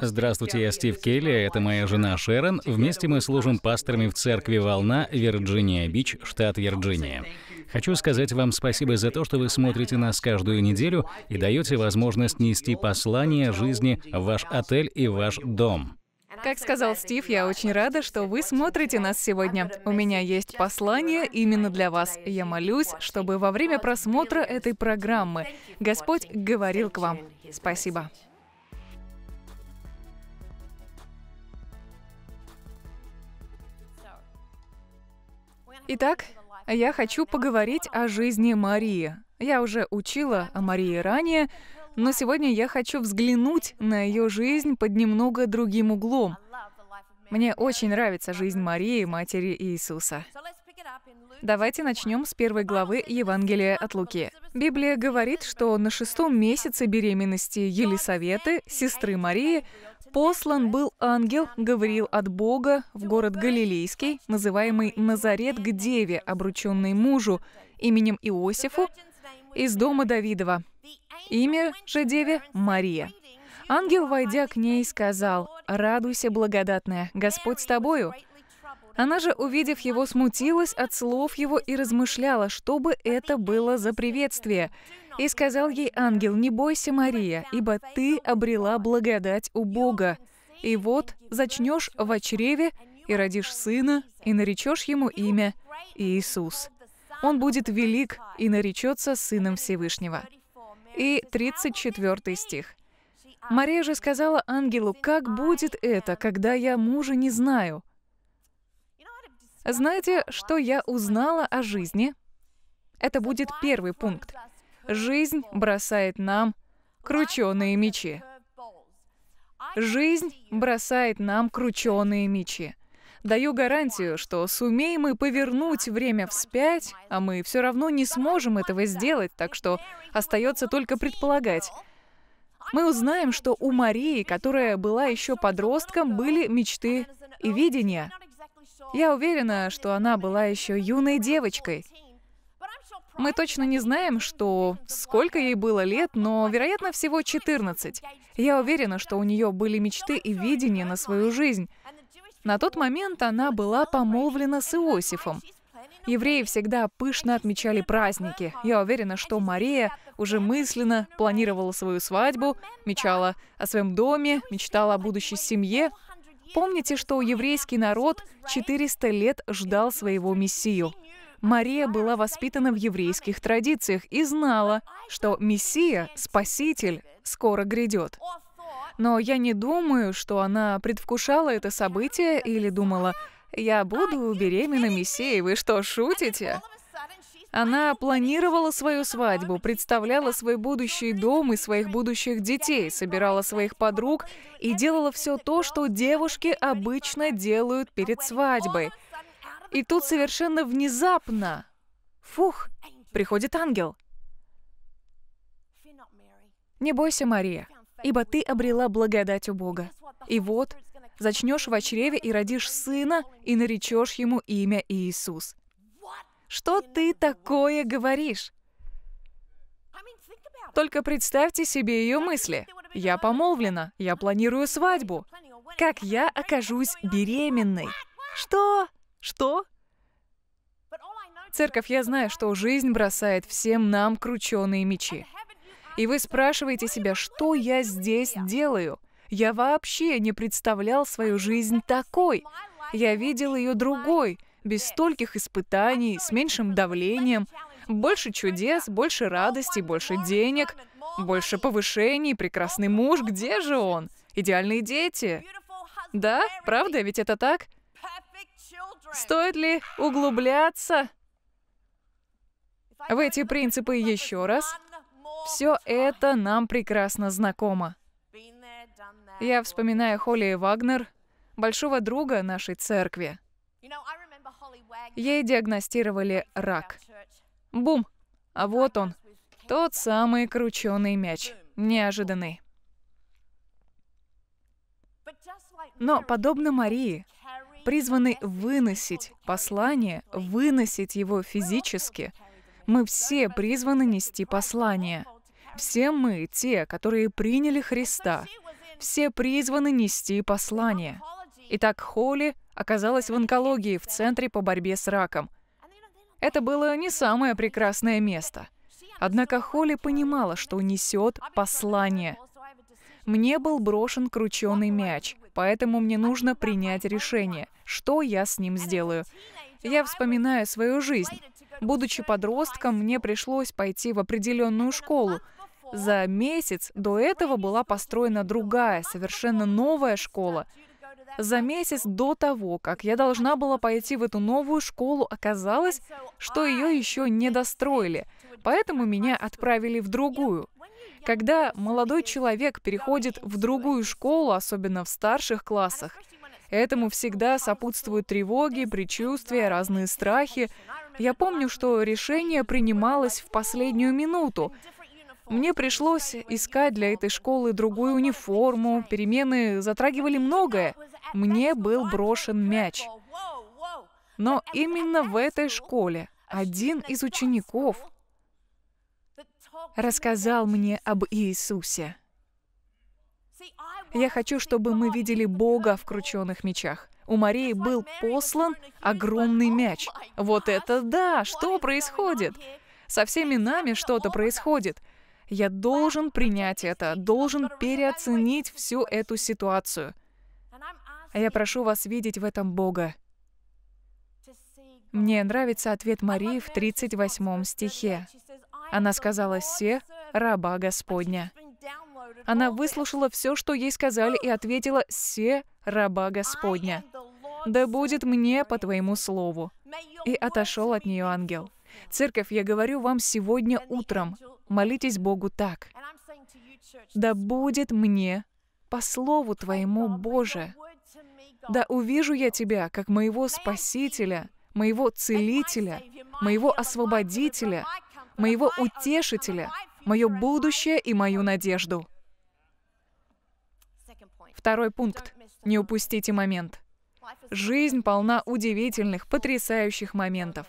Здравствуйте, я Стив Келли, это моя жена Шерон. Вместе мы служим пасторами в церкви «Волна», Вирджиния-Бич, штат Вирджиния. Хочу сказать вам спасибо за то, что вы смотрите нас каждую неделю и даете возможность нести послание жизни в ваш отель и ваш дом. Как сказал Стив, я очень рада, что вы смотрите нас сегодня. У меня есть послание именно для вас. Я молюсь, чтобы во время просмотра этой программы Господь говорил к вам. Спасибо. Итак, я хочу поговорить о жизни Марии. Я уже учила о Марии ранее, но сегодня я хочу взглянуть на ее жизнь под немного другим углом. Мне очень нравится жизнь Марии, матери Иисуса. Давайте начнем с первой главы Евангелия от Луки. Библия говорит, что на шестом месяце беременности Елисаветы, сестры Марии, послан был ангел Гавриил от Бога в город Галилейский, называемый Назарет к Деве, обрученный мужу, именем Иосифу, из дома Давидова. Имя же Деве Мария. Ангел, войдя к ней, сказал, «Радуйся, благодатная, Господь с тобою, она же, увидев его, смутилась от слов его и размышляла, что бы это было за приветствие. И сказал ей ангел, «Не бойся, Мария, ибо ты обрела благодать у Бога. И вот зачнешь в чреве, и родишь сына, и наречешь ему имя Иисус. Он будет велик и наречется сыном Всевышнего». И 34 стих. Мария же сказала ангелу, «Как будет это, когда я мужа не знаю?» Знаете, что я узнала о жизни? Это будет первый пункт. Жизнь бросает нам крученые мечи. Жизнь бросает нам крученые мечи. Даю гарантию, что сумеем мы повернуть время вспять, а мы все равно не сможем этого сделать, так что остается только предполагать. Мы узнаем, что у Марии, которая была еще подростком, были мечты и видения. Я уверена, что она была еще юной девочкой. Мы точно не знаем, что сколько ей было лет, но, вероятно, всего 14. Я уверена, что у нее были мечты и видения на свою жизнь. На тот момент она была помолвлена с Иосифом. Евреи всегда пышно отмечали праздники. Я уверена, что Мария уже мысленно планировала свою свадьбу, мечтала о своем доме, мечтала о будущей семье, Помните, что еврейский народ 400 лет ждал своего Мессию. Мария была воспитана в еврейских традициях и знала, что Мессия, Спаситель, скоро грядет. Но я не думаю, что она предвкушала это событие или думала, «Я буду беременна Мессией, вы что, шутите?» Она планировала свою свадьбу, представляла свой будущий дом и своих будущих детей, собирала своих подруг и делала все то, что девушки обычно делают перед свадьбой. И тут совершенно внезапно, фух, приходит ангел. Не бойся, Мария, ибо ты обрела благодать у Бога. И вот, зачнешь в чреве и родишь сына, и наречешь ему имя Иисус. Что ты такое говоришь? Только представьте себе ее мысли. Я помолвлена, я планирую свадьбу. Как я окажусь беременной? Что? Что? Церковь, я знаю, что жизнь бросает всем нам крученые мечи. И вы спрашиваете себя, что я здесь делаю? Я вообще не представлял свою жизнь такой. Я видел ее другой, без стольких испытаний, с меньшим давлением, больше чудес, больше радости, больше денег, больше повышений, прекрасный муж, где же он? Идеальные дети. Да, правда, ведь это так? Стоит ли углубляться в эти принципы еще раз? Все это нам прекрасно знакомо. Я вспоминаю Холли Вагнер, большого друга нашей церкви. Ей диагностировали рак. Бум! А вот он. Тот самый крученый мяч. Неожиданный. Но, подобно Марии, призванный выносить послание, выносить его физически. Мы все призваны нести послание. Все мы, те, которые приняли Христа, все призваны нести послание. Итак, Хоули оказалась в онкологии в Центре по борьбе с раком. Это было не самое прекрасное место. Однако Холли понимала, что несет послание. Мне был брошен крученый мяч, поэтому мне нужно принять решение, что я с ним сделаю. Я вспоминаю свою жизнь. Будучи подростком, мне пришлось пойти в определенную школу. За месяц до этого была построена другая, совершенно новая школа за месяц до того, как я должна была пойти в эту новую школу, оказалось, что ее еще не достроили, поэтому меня отправили в другую. Когда молодой человек переходит в другую школу, особенно в старших классах, этому всегда сопутствуют тревоги, предчувствия, разные страхи. Я помню, что решение принималось в последнюю минуту, мне пришлось искать для этой школы другую униформу, перемены затрагивали многое. Мне был брошен мяч. Но именно в этой школе один из учеников рассказал мне об Иисусе. Я хочу, чтобы мы видели Бога в крученных мечах. У Марии был послан огромный мяч. Вот это да! Что происходит? Со всеми нами что-то происходит. Я должен принять это, должен переоценить всю эту ситуацию. А Я прошу вас видеть в этом Бога. Мне нравится ответ Марии в 38 стихе. Она сказала «Се, раба Господня». Она выслушала все, что ей сказали, и ответила «Се, раба Господня». «Да будет мне по твоему слову». И отошел от нее ангел. Церковь, я говорю вам сегодня утром, молитесь Богу так. «Да будет мне по слову Твоему, Боже! Да увижу я Тебя, как моего Спасителя, моего Целителя, моего Освободителя, моего Утешителя, мое будущее и мою надежду». Второй пункт. Не упустите момент. Жизнь полна удивительных, потрясающих моментов.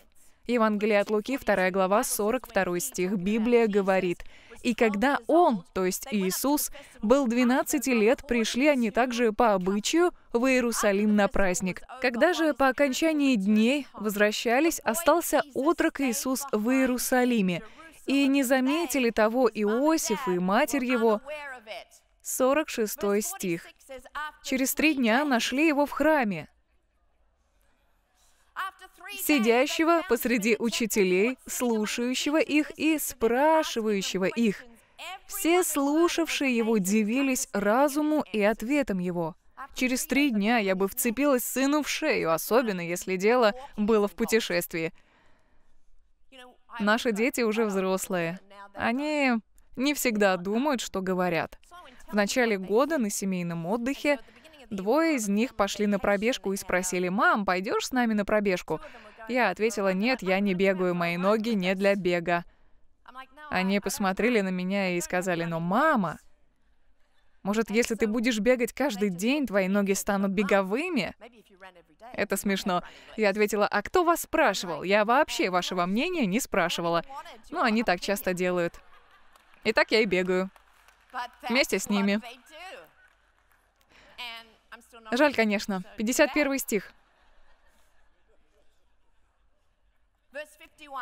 Евангелие от Луки, 2 глава, 42 стих. Библия говорит, «И когда Он, то есть Иисус, был 12 лет, пришли они также по обычаю в Иерусалим на праздник. Когда же по окончании дней возвращались, остался отрок Иисус в Иерусалиме, и не заметили того Иосиф и матерь его, 46 стих. «Через три дня нашли его в храме, сидящего посреди учителей, слушающего их и спрашивающего их. Все слушавшие его дивились разуму и ответам его. Через три дня я бы вцепилась сыну в шею, особенно если дело было в путешествии. Наши дети уже взрослые. Они не всегда думают, что говорят. В начале года на семейном отдыхе Двое из них пошли на пробежку и спросили, «Мам, пойдешь с нами на пробежку?» Я ответила, «Нет, я не бегаю, мои ноги не для бега». Они посмотрели на меня и сказали, «Но, мама, может, если ты будешь бегать каждый день, твои ноги станут беговыми?» Это смешно. Я ответила, «А кто вас спрашивал? Я вообще вашего мнения не спрашивала». Но ну, они так часто делают. И так я и бегаю. Вместе с ними. Жаль, конечно. 51 стих.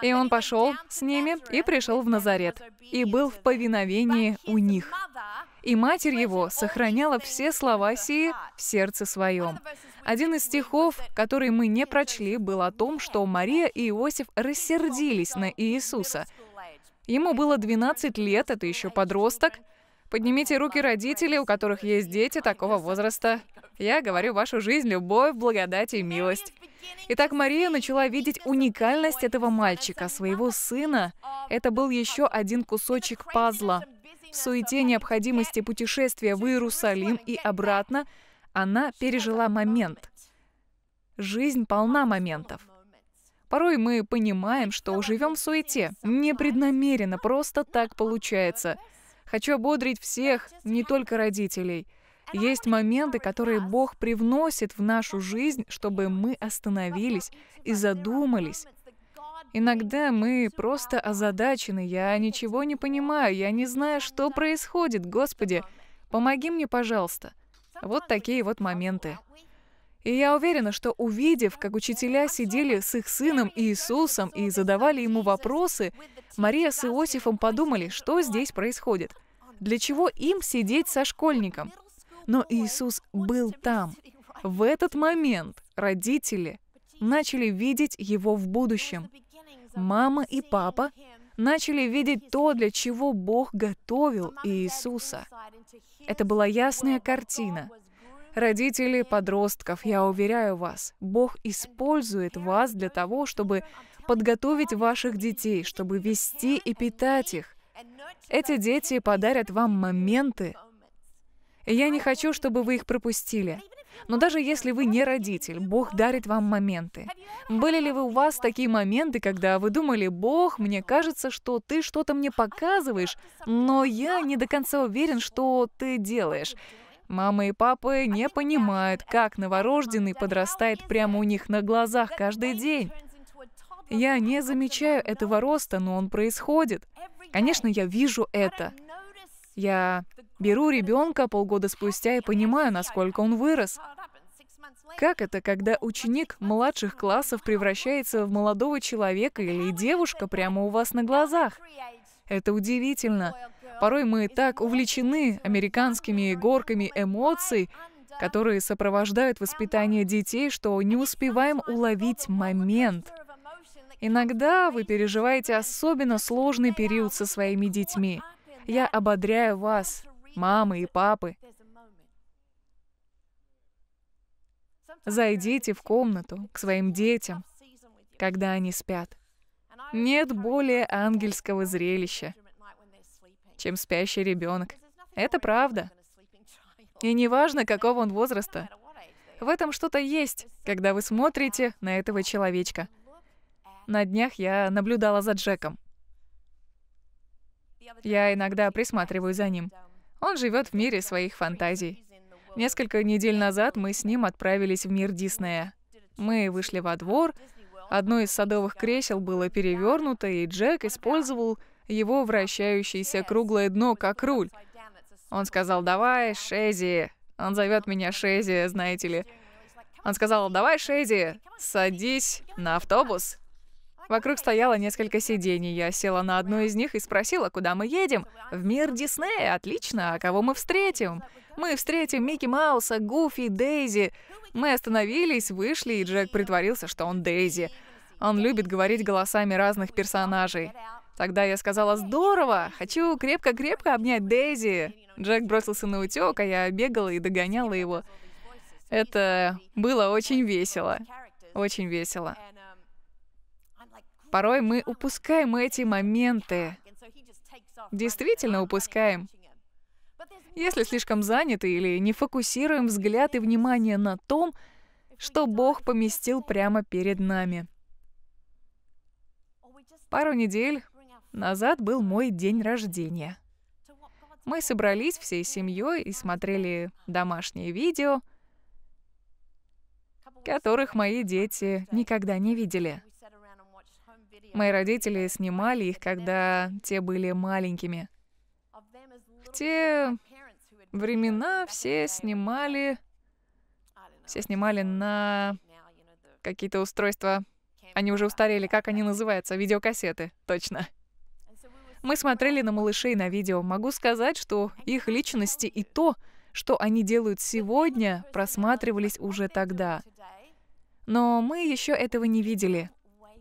И он пошел с ними и пришел в Назарет, и был в повиновении у них. И матерь его сохраняла все слова сии в сердце своем. Один из стихов, который мы не прочли, был о том, что Мария и Иосиф рассердились на Иисуса. Ему было 12 лет, это еще подросток. Поднимите руки родители, у которых есть дети такого возраста. Я говорю вашу жизнь, любовь, благодать и милость. Итак, Мария начала видеть уникальность этого мальчика, своего сына. Это был еще один кусочек пазла. В суете необходимости путешествия в Иерусалим и обратно она пережила момент. Жизнь полна моментов. Порой мы понимаем, что живем в суете. Непреднамеренно, просто так получается. Хочу ободрить всех, не только родителей – есть моменты, которые Бог привносит в нашу жизнь, чтобы мы остановились и задумались. Иногда мы просто озадачены. Я ничего не понимаю, я не знаю, что происходит. Господи, помоги мне, пожалуйста. Вот такие вот моменты. И я уверена, что увидев, как учителя сидели с их сыном Иисусом и задавали ему вопросы, Мария с Иосифом подумали, что здесь происходит. Для чего им сидеть со школьником? Но Иисус был там. В этот момент родители начали видеть Его в будущем. Мама и папа начали видеть то, для чего Бог готовил Иисуса. Это была ясная картина. Родители подростков, я уверяю вас, Бог использует вас для того, чтобы подготовить ваших детей, чтобы вести и питать их. Эти дети подарят вам моменты, и я не хочу, чтобы вы их пропустили. Но даже если вы не родитель, Бог дарит вам моменты. Были ли вы у вас такие моменты, когда вы думали, Бог, мне кажется, что ты что-то мне показываешь, но я не до конца уверен, что ты делаешь. Мамы и папы не понимают, как новорожденный подрастает прямо у них на глазах каждый день. Я не замечаю этого роста, но он происходит. Конечно, я вижу это. Я беру ребенка полгода спустя и понимаю, насколько он вырос. Как это, когда ученик младших классов превращается в молодого человека или девушка прямо у вас на глазах? Это удивительно. Порой мы так увлечены американскими горками эмоций, которые сопровождают воспитание детей, что не успеваем уловить момент. Иногда вы переживаете особенно сложный период со своими детьми — я ободряю вас, мамы и папы. Зайдите в комнату к своим детям, когда они спят. Нет более ангельского зрелища, чем спящий ребенок. Это правда. И не важно, какого он возраста. В этом что-то есть, когда вы смотрите на этого человечка. На днях я наблюдала за Джеком. Я иногда присматриваю за ним. Он живет в мире своих фантазий. Несколько недель назад мы с ним отправились в мир Диснея. Мы вышли во двор, одно из садовых кресел было перевернуто, и Джек использовал его вращающееся круглое дно как руль. Он сказал, давай, Шези. Он зовет меня Шези, знаете ли. Он сказал, давай, Шези, садись на автобус. Вокруг стояло несколько сидений. Я села на одно из них и спросила, куда мы едем. В мир Диснея, отлично, а кого мы встретим? Мы встретим Микки Мауса, Гуфи, Дейзи. Мы остановились, вышли, и Джек притворился, что он Дейзи. Он любит говорить голосами разных персонажей. Тогда я сказала, здорово, хочу крепко-крепко обнять Дейзи. Джек бросился на утек, а я бегала и догоняла его. Это было очень весело. Очень весело. Порой мы упускаем эти моменты. Действительно упускаем. Если слишком заняты или не фокусируем взгляд и внимание на том, что Бог поместил прямо перед нами. Пару недель назад был мой день рождения. Мы собрались всей семьей и смотрели домашние видео, которых мои дети никогда не видели. Мои родители снимали их, когда те были маленькими. В те времена все снимали... Все снимали на какие-то устройства. Они уже устарели. Как они называются? Видеокассеты. Точно. Мы смотрели на малышей на видео. Могу сказать, что их личности и то, что они делают сегодня, просматривались уже тогда. Но мы еще этого не видели.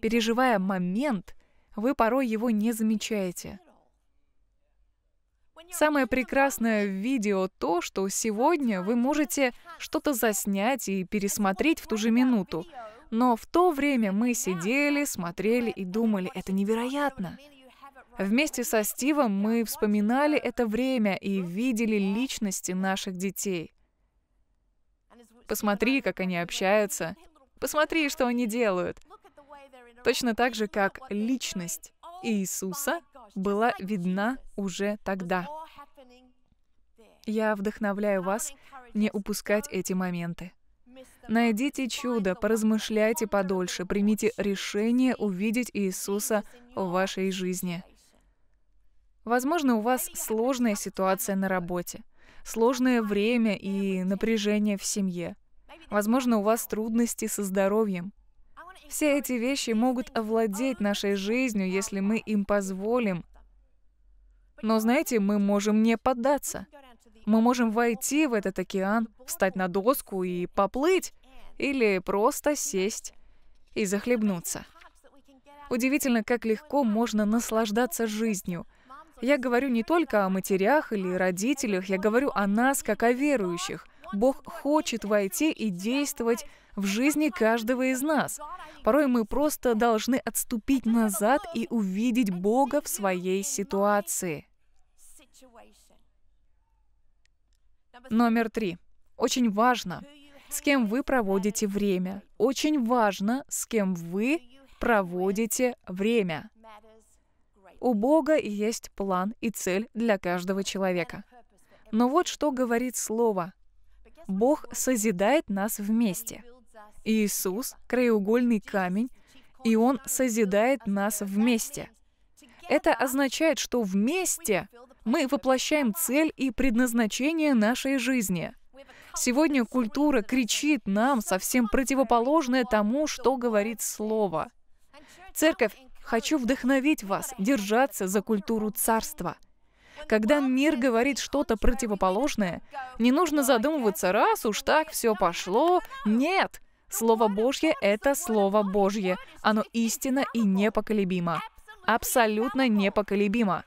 Переживая момент, вы порой его не замечаете. Самое прекрасное в видео то, что сегодня вы можете что-то заснять и пересмотреть в ту же минуту. Но в то время мы сидели, смотрели и думали, это невероятно. Вместе со Стивом мы вспоминали это время и видели личности наших детей. Посмотри, как они общаются. Посмотри, что они делают. Точно так же, как личность Иисуса была видна уже тогда. Я вдохновляю вас не упускать эти моменты. Найдите чудо, поразмышляйте подольше, примите решение увидеть Иисуса в вашей жизни. Возможно, у вас сложная ситуация на работе, сложное время и напряжение в семье. Возможно, у вас трудности со здоровьем – все эти вещи могут овладеть нашей жизнью, если мы им позволим. Но знаете, мы можем не поддаться. Мы можем войти в этот океан, встать на доску и поплыть, или просто сесть и захлебнуться. Удивительно, как легко можно наслаждаться жизнью. Я говорю не только о матерях или родителях, я говорю о нас, как о верующих. Бог хочет войти и действовать в жизни каждого из нас. Порой мы просто должны отступить назад и увидеть Бога в своей ситуации. Номер три. Очень важно, с кем вы проводите время. Очень важно, с кем вы проводите время. У Бога есть план и цель для каждого человека. Но вот что говорит Слово – Бог созидает нас вместе. Иисус — краеугольный камень, и Он созидает нас вместе. Это означает, что вместе мы воплощаем цель и предназначение нашей жизни. Сегодня культура кричит нам совсем противоположное тому, что говорит Слово. Церковь, хочу вдохновить вас держаться за культуру Царства — когда мир говорит что-то противоположное, не нужно задумываться, раз уж так все пошло. Нет! Слово Божье — это Слово Божье. Оно истинно и непоколебимо. Абсолютно непоколебимо.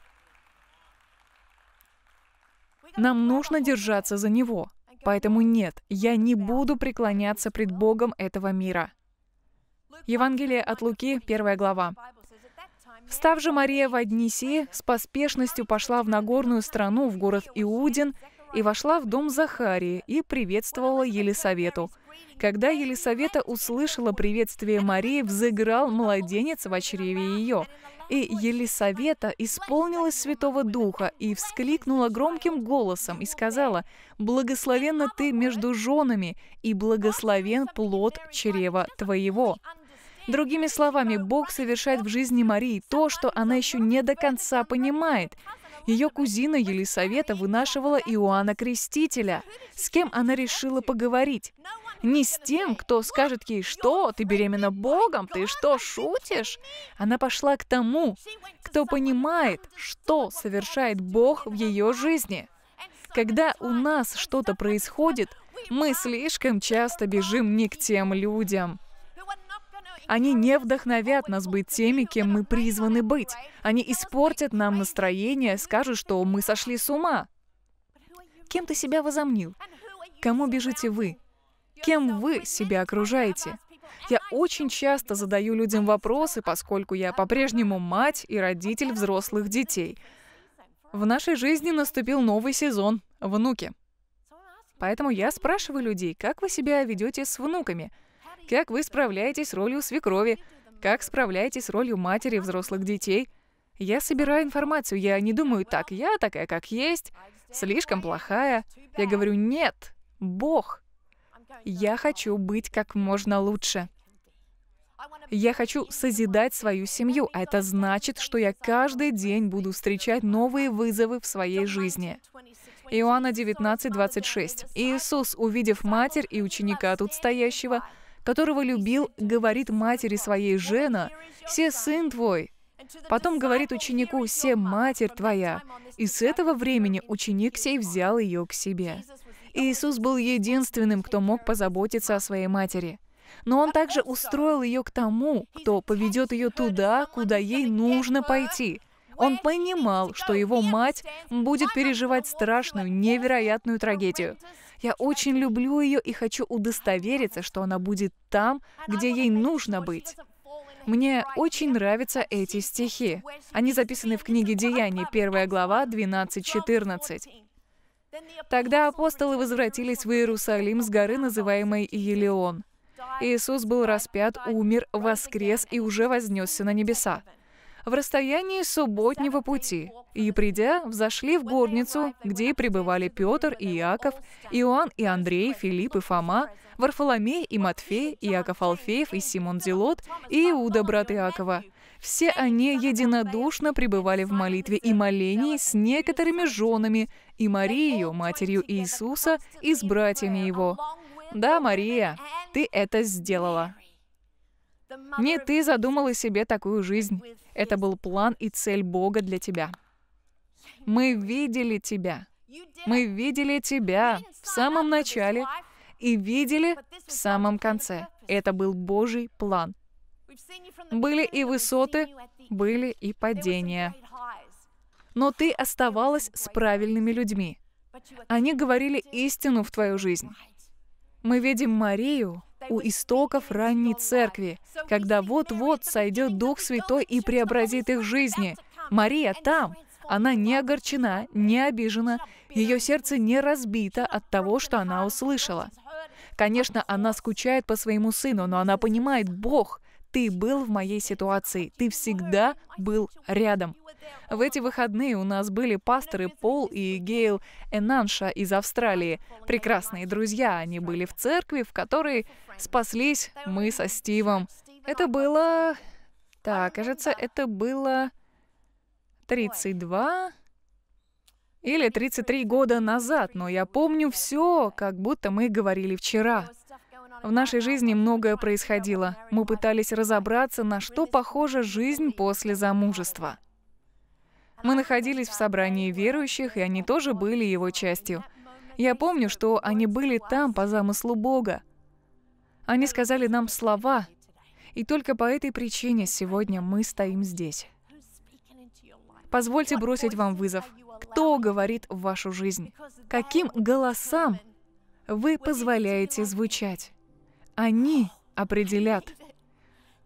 Нам нужно держаться за него. Поэтому нет, я не буду преклоняться пред Богом этого мира. Евангелие от Луки, 1 глава. Встав же Мария в Одиссее, с поспешностью пошла в Нагорную страну, в город Иудин, и вошла в дом Захарии и приветствовала Елисавету. Когда Елисавета услышала приветствие Марии, взыграл младенец в очреве ее. И Елисавета исполнилась Святого Духа и вскликнула громким голосом и сказала, «Благословенна ты между женами, и благословен плод чрева твоего». Другими словами, Бог совершает в жизни Марии то, что она еще не до конца понимает. Ее кузина Елисавета вынашивала Иоанна Крестителя. С кем она решила поговорить? Не с тем, кто скажет ей, что, ты беременна Богом, ты что, шутишь? Она пошла к тому, кто понимает, что совершает Бог в ее жизни. Когда у нас что-то происходит, мы слишком часто бежим не к тем людям. Они не вдохновят нас быть теми, кем мы призваны быть. Они испортят нам настроение, скажут, что мы сошли с ума. Кем ты себя возомнил? Кому бежите вы? Кем вы себя окружаете? Я очень часто задаю людям вопросы, поскольку я по-прежнему мать и родитель взрослых детей. В нашей жизни наступил новый сезон — внуки. Поэтому я спрашиваю людей, как вы себя ведете с внуками — как вы справляетесь с ролью свекрови? Как справляетесь с ролью матери взрослых детей? Я собираю информацию, я не думаю так, я такая, как есть, слишком плохая. Я говорю, нет, Бог. Я хочу быть как можно лучше. Я хочу созидать свою семью, а это значит, что я каждый день буду встречать новые вызовы в своей жизни. Иоанна 19, 26. «Иисус, увидев матерь и ученика тут стоящего, которого любил, говорит матери своей Жена, «Се сын твой». Потом говорит ученику, «Се матерь твоя». И с этого времени ученик сей взял ее к себе. Иисус был единственным, кто мог позаботиться о своей матери. Но Он также устроил ее к тому, кто поведет ее туда, куда ей нужно пойти. Он понимал, что его мать будет переживать страшную, невероятную трагедию. Я очень люблю ее и хочу удостовериться, что она будет там, где ей нужно быть. Мне очень нравятся эти стихи. Они записаны в книге Деяний, 1 глава, 12-14. Тогда апостолы возвратились в Иерусалим с горы, называемой Елеон. Иисус был распят, умер, воскрес и уже вознесся на небеса в расстоянии субботнего пути, и, придя, взошли в горницу, где пребывали Петр и Иаков, Иоанн и Андрей, Филипп и Фома, Варфоломей и Матфей, Иаков Алфеев и Симон Зелот, и Иуда, брат Иакова. Все они единодушно пребывали в молитве и молении с некоторыми женами, и Марию, матерью Иисуса, и с братьями его. Да, Мария, ты это сделала. Не ты задумала себе такую жизнь. Это был план и цель Бога для тебя. Мы видели тебя. Мы видели тебя в самом начале и видели в самом конце. Это был Божий план. Были и высоты, были и падения. Но ты оставалась с правильными людьми. Они говорили истину в твою жизнь. Мы видим Марию, у истоков ранней церкви, когда вот-вот сойдет Дух Святой и преобразит их жизни. Мария там. Она не огорчена, не обижена, ее сердце не разбито от того, что она услышала. Конечно, она скучает по своему сыну, но она понимает, Бог, ты был в моей ситуации, ты всегда был рядом. В эти выходные у нас были пасторы Пол и Гейл Энанша из Австралии. Прекрасные друзья, они были в церкви, в которой спаслись мы со Стивом. Это было... Так, кажется, это было 32 или 33 года назад, но я помню все, как будто мы говорили вчера. В нашей жизни многое происходило. Мы пытались разобраться, на что похожа жизнь после замужества. Мы находились в собрании верующих, и они тоже были его частью. Я помню, что они были там по замыслу Бога. Они сказали нам слова, и только по этой причине сегодня мы стоим здесь. Позвольте бросить вам вызов. Кто говорит в вашу жизнь? Каким голосам вы позволяете звучать? Они определят.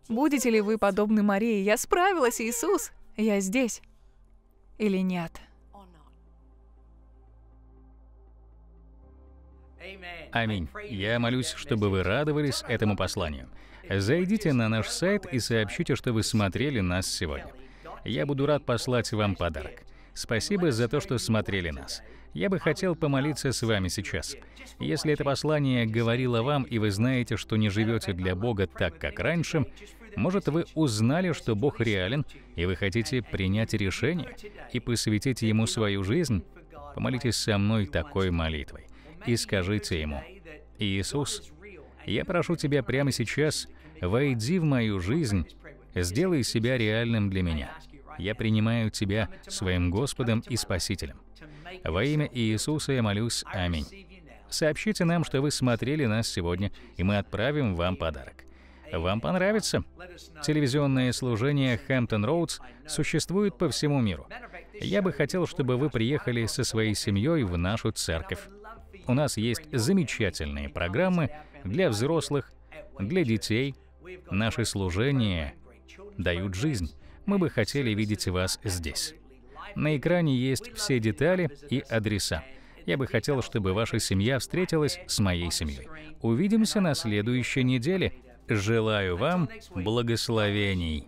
Будете ли вы подобны Марии? Я справилась, Иисус! Я здесь или нет. Аминь. Я молюсь, чтобы вы радовались этому посланию. Зайдите на наш сайт и сообщите, что вы смотрели нас сегодня. Я буду рад послать вам подарок. Спасибо за то, что смотрели нас. Я бы хотел помолиться с вами сейчас. Если это послание говорило вам, и вы знаете, что не живете для Бога так, как раньше, может, вы узнали, что Бог реален, и вы хотите принять решение и посвятить Ему свою жизнь? Помолитесь со мной такой молитвой и скажите Ему, «Иисус, я прошу Тебя прямо сейчас, войди в мою жизнь, сделай себя реальным для меня я принимаю Тебя своим Господом и Спасителем. Во имя Иисуса я молюсь. Аминь. Сообщите нам, что вы смотрели нас сегодня, и мы отправим вам подарок. Вам понравится? Телевизионное служение Hampton Roads существует по всему миру. Я бы хотел, чтобы вы приехали со своей семьей в нашу церковь. У нас есть замечательные программы для взрослых, для детей. Наши служения дают жизнь мы бы хотели видеть вас здесь. На экране есть все детали и адреса. Я бы хотел, чтобы ваша семья встретилась с моей семьей. Увидимся на следующей неделе. Желаю вам благословений.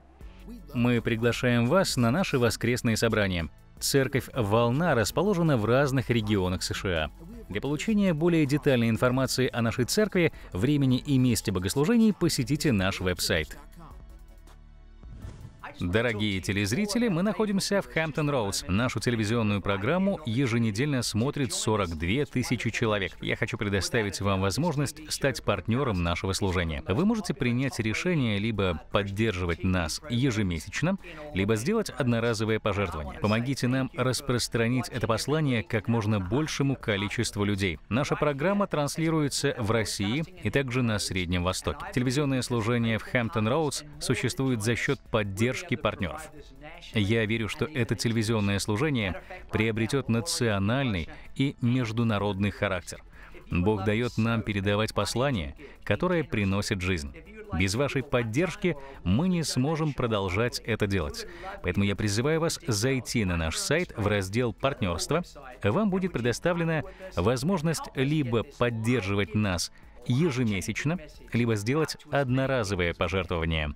Мы приглашаем вас на наши воскресные собрания. Церковь «Волна» расположена в разных регионах США. Для получения более детальной информации о нашей церкви, времени и месте богослужений посетите наш веб-сайт. Дорогие телезрители, мы находимся в Хэмптон-Роудс. Нашу телевизионную программу еженедельно смотрит 42 тысячи человек. Я хочу предоставить вам возможность стать партнером нашего служения. Вы можете принять решение либо поддерживать нас ежемесячно, либо сделать одноразовое пожертвование. Помогите нам распространить это послание как можно большему количеству людей. Наша программа транслируется в России и также на Среднем Востоке. Телевизионное служение в Хэмптон-Роудс существует за счет поддержки поддержки партнеров. Я верю, что это телевизионное служение приобретет национальный и международный характер. Бог дает нам передавать послание, которое приносит жизнь. Без вашей поддержки мы не сможем продолжать это делать. Поэтому я призываю вас зайти на наш сайт в раздел «Партнерство». Вам будет предоставлена возможность либо поддерживать нас ежемесячно, либо сделать одноразовое пожертвование.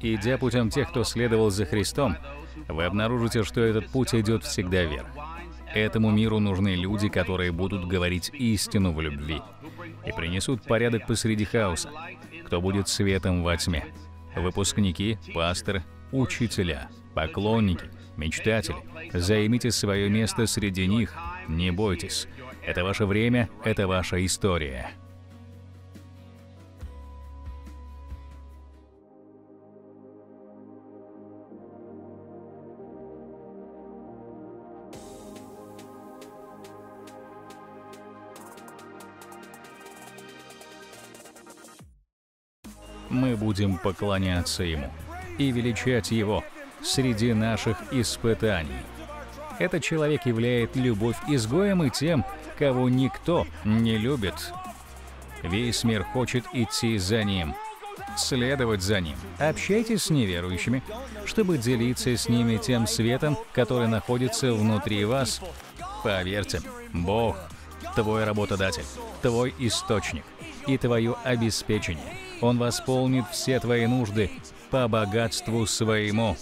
Идя путем тех, кто следовал за Христом, вы обнаружите, что этот путь идет всегда вверх. Этому миру нужны люди, которые будут говорить истину в любви и принесут порядок посреди хаоса, кто будет светом во тьме. Выпускники, пасторы, учителя, поклонники, мечтатели, займите свое место среди них, не бойтесь. Это ваше время, это ваша история. будем поклоняться Ему и величать Его среди наших испытаний. Этот человек являет любовь изгоем и тем, кого никто не любит. Весь мир хочет идти за Ним, следовать за Ним. Общайтесь с неверующими, чтобы делиться с ними тем светом, который находится внутри вас. Поверьте, Бог – твой работодатель, твой источник и твое обеспечение. Он восполнит все твои нужды по богатству своему.